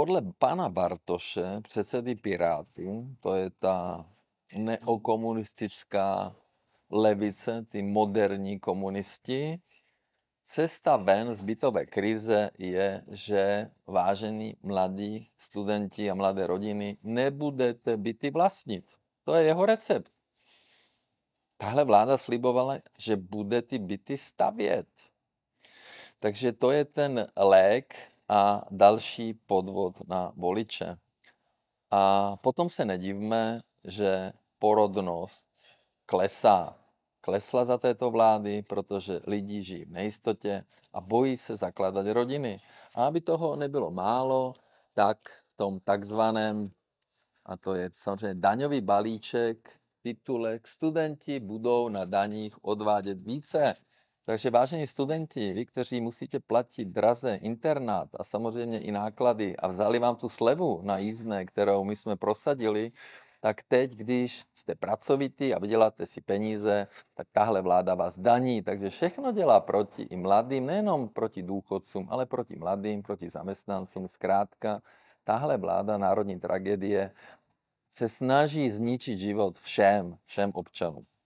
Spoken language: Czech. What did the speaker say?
podle pana Bartoše, předsedy Pirátů, to je ta neokomunistická levice, ty moderní komunisti, cesta ven z bytové krize je, že vážení mladí studenti a mladé rodiny nebudete byty vlastnit. To je jeho recept. Tahle vláda slibovala, že bude ty byty stavět. Takže to je ten lék, a další podvod na voliče. A potom se nedivme, že porodnost klesá. Klesla za této vlády, protože lidi žijí v nejistotě a bojí se zakládat rodiny. A aby toho nebylo málo, tak v tom takzvaném, a to je samozřejmě daňový balíček, titulek, studenti budou na daních odvádět více. Takže vážení studenti, vy, kteří musíte platit draze internát a samozřejmě i náklady a vzali vám tu slevu na jízdné, kterou my jsme prosadili, tak teď, když jste pracovitý a vyděláte si peníze, tak tahle vláda vás daní. Takže všechno dělá proti i mladým, nejenom proti důchodcům, ale proti mladým, proti zaměstnancům. Zkrátka, tahle vláda národní tragédie se snaží zničit život všem, všem občanům.